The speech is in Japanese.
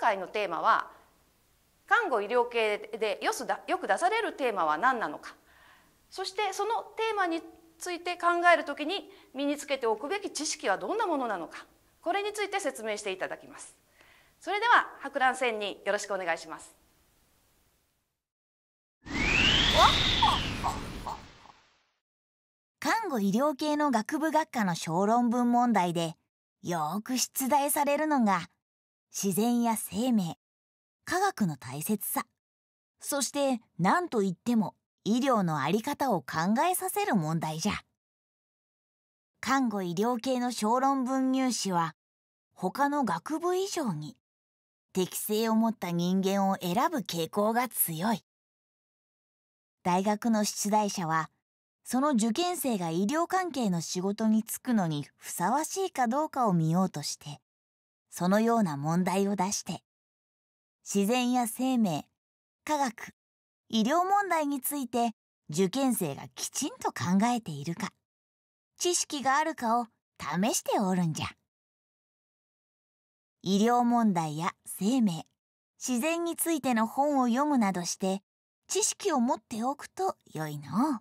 回のテーマは看護医療系でよすだよく出されるテーマは何なのかそしてそのテーマについて考えるときに身につけておくべき知識はどんなものなのかこれについて説明していただきますそれでは博覧船によろしくお願いします看護医療系の学部学科の小論文問題でよく出題されるのが自然や生命科学の大切さそして何と言っても医療の在り方を考えさせる問題じゃ看護医療系の小論文入試は他の学部以上に適性を持った人間を選ぶ傾向が強い大学の出題者はその受験生が医療関係の仕事に就くのにふさわしいかどうかを見ようとしてそのような問題を出して、自然や生命、科学、医療問題について受験生がきちんと考えているか、知識があるかを試しておるんじゃ。医療問題や生命、自然についての本を読むなどして、知識を持っておくと良いの